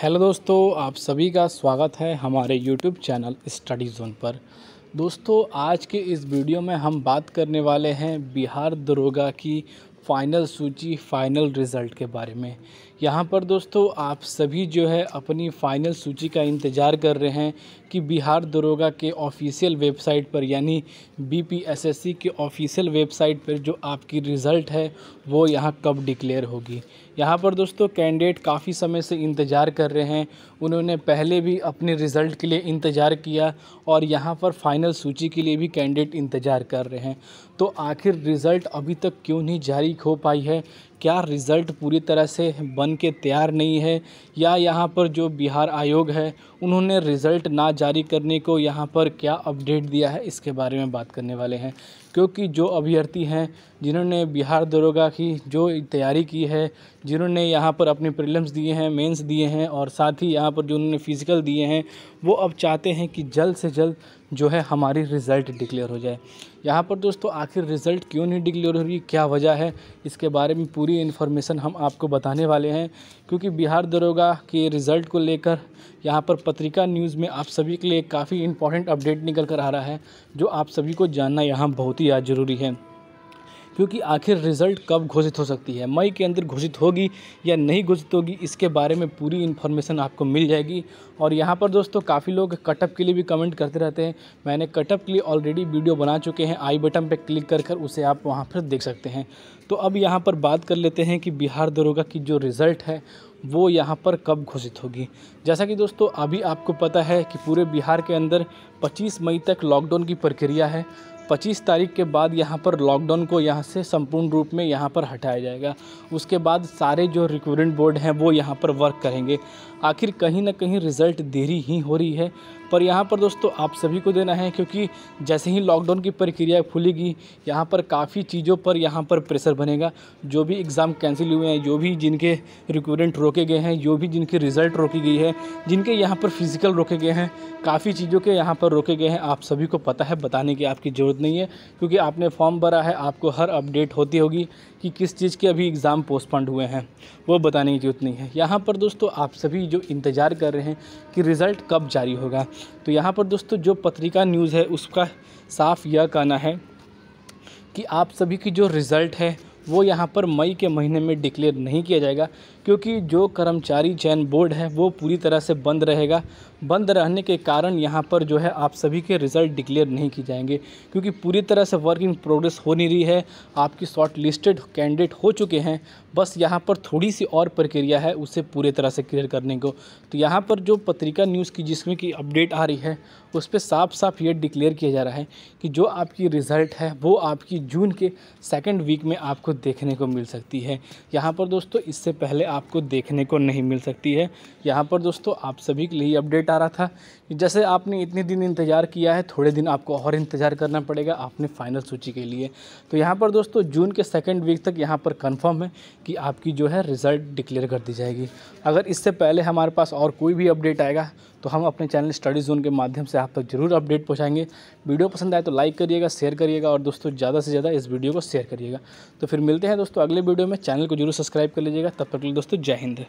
hello दोस्तों आप सभी का स्वागत है हमारे यूट्यूब चैनल स्टडी जोन पर दोस्तों आज के इस वीडियो में हम बात करने वाले हैं बिहार दरोगा की फाइनल सूची फ़ाइनल रिज़ल्ट के बारे में यहाँ पर दोस्तों आप सभी जो है अपनी फ़ाइनल सूची का इंतज़ार कर रहे हैं कि बिहार दरोगा के ऑफिशियल वेबसाइट पर यानी बीपीएसएससी के ऑफिशियल वेबसाइट पर जो आपकी रिज़ल्ट है वो यहाँ कब डिक्लेयर होगी यहाँ पर दोस्तों कैंडिडेट काफ़ी समय से इंतज़ार कर रहे हैं उन्होंने पहले भी अपने रिज़ल्ट के लिए इंतज़ार किया और यहाँ पर फ़ाइनल सूची के लिए भी कैंडिडेट इंतज़ार कर रहे हैं तो आखिर रिज़ल्ट अभी तक क्यों नहीं जारी ठीक हो पाई है क्या रिज़ल्ट पूरी तरह से बन के तैयार नहीं है या यहाँ पर जो बिहार आयोग है उन्होंने रिज़ल्ट ना जारी करने को यहाँ पर क्या अपडेट दिया है इसके बारे में बात करने वाले हैं क्योंकि जो अभ्यर्थी हैं जिन्होंने बिहार दरोगा की जो तैयारी की है जिन्होंने यहाँ पर अपने प्रिलम्स दिए हैं मेंस दिए हैं और साथ ही यहाँ पर जो उन्होंने फ़िज़िकल दिए हैं वो अब चाहते हैं कि जल्द से जल्द जो है हमारी रिज़ल्ट डिक्लेयर हो जाए यहाँ पर दोस्तों आखिर रिज़ल्ट क्यों नहीं डिक्लेयर हो रही क्या वजह है इसके बारे में पूरी पूरी इन्फॉर्मेशन हम आपको बताने वाले हैं क्योंकि बिहार दरोगा के रिज़ल्ट को लेकर यहाँ पर पत्रिका न्यूज़ में आप सभी के लिए काफ़ी इंपॉर्टेंट अपडेट निकल कर आ रहा है जो आप सभी को जानना यहाँ बहुत ही ज़रूरी है क्योंकि आखिर रिज़ल्ट कब घोषित हो सकती है मई के अंदर घोषित होगी या नहीं घोषित होगी इसके बारे में पूरी इन्फॉर्मेशन आपको मिल जाएगी और यहाँ पर दोस्तों काफ़ी लोग कटअप के लिए भी कमेंट करते रहते हैं मैंने कटअप के लिए ऑलरेडी वीडियो बना चुके हैं आई बटन पर क्लिक कर कर उसे आप वहाँ पर देख सकते हैं तो अब यहाँ पर बात कर लेते हैं कि बिहार दरोगा की जो रिज़ल्ट है वो यहाँ पर कब घोषित होगी जैसा कि दोस्तों अभी आपको पता है कि पूरे बिहार के अंदर 25 मई तक लॉकडाउन की प्रक्रिया है 25 तारीख के बाद यहाँ पर लॉकडाउन को यहाँ से संपूर्ण रूप में यहाँ पर हटाया जाएगा उसके बाद सारे जो रिक्रूटमेंट बोर्ड हैं वो यहाँ पर वर्क करेंगे आखिर कहीं ना कहीं रिज़ल्ट देरी ही हो रही है पर यहाँ पर दोस्तों आप सभी को देना है क्योंकि जैसे ही लॉकडाउन की प्रक्रिया खुलेगी यहाँ पर काफ़ी चीज़ों पर यहाँ पर प्रेशर बनेगा जो भी एग्ज़ाम कैंसिल हुए हैं जो भी जिनके रिक्रूटमेंट रोके गए हैं जो भी जिनके रिज़ल्ट रोकी गई है जिनके यहाँ पर फिज़िकल रोके गए हैं काफ़ी चीज़ों के यहाँ पर रोके गए हैं आप सभी को पता है बताने की आपकी ज़रूरत नहीं है क्योंकि आपने फॉर्म भरा है आपको हर अपडेट होती होगी कि किस चीज़ के अभी एग्ज़ाम पोस्टपोन्ड हुए हैं वो बताने की जरूरत नहीं है यहाँ पर दोस्तों आप सभी जो इंतज़ार कर रहे हैं कि रिज़ल्ट कब जारी होगा तो यहाँ पर दोस्तों जो पत्रिका न्यूज़ है उसका साफ यह कहना है कि आप सभी की जो रिज़ल्ट है वो यहाँ पर मई के महीने में डिक्लेयर नहीं किया जाएगा क्योंकि जो कर्मचारी चयन बोर्ड है वो पूरी तरह से बंद रहेगा बंद रहने के कारण यहाँ पर जो है आप सभी के रिज़ल्ट डिक्लेयर नहीं किए जाएंगे क्योंकि पूरी तरह से वर्क इन प्रोग्रेस हो नहीं रही है आपकी शॉर्ट लिस्टेड कैंडिडेट हो चुके हैं बस यहाँ पर थोड़ी सी और प्रक्रिया है उसे पूरी तरह से क्लियर करने को तो यहाँ पर जो पत्रिका न्यूज़ की जिसमें की अपडेट आ रही है उस पर साफ साफ ये डिक्लेयर किया जा रहा है कि जो आपकी रिज़ल्ट है वो आपकी जून के सेकेंड वीक में आपको देखने को मिल सकती है यहाँ पर दोस्तों इससे पहले आपको देखने को नहीं मिल सकती है यहाँ पर दोस्तों आप सभी के लिए अपडेट अपडेट आ रहा था जैसे आपने इतने दिन इंतज़ार किया है थोड़े दिन आपको और इंतज़ार करना पड़ेगा आपने फाइनल सूची के लिए तो यहाँ पर दोस्तों जून के सेकेंड वीक तक यहाँ पर कन्फर्म है कि आपकी जो है रिज़ल्ट डिक्लेयर कर दी जाएगी अगर इससे पहले हमारे पास और कोई भी अपडेट आएगा तो हम अपने चैनल स्टडी जोन के माध्यम से आप तक ज़रूर अपडेट पहुँचाएंगे वीडियो पसंद आए तो लाइक करिएगा शेयर करिएगा और दोस्तों ज़्यादा से ज़्यादा इस वीडियो को शेयर करिएगा तो फिर मिलते हैं दोस्तों अगले वीडियो में चैनल को जरूर सब्सक्राइब कर लीजिएगा तब तक के लिए दोस्तों जय हिंद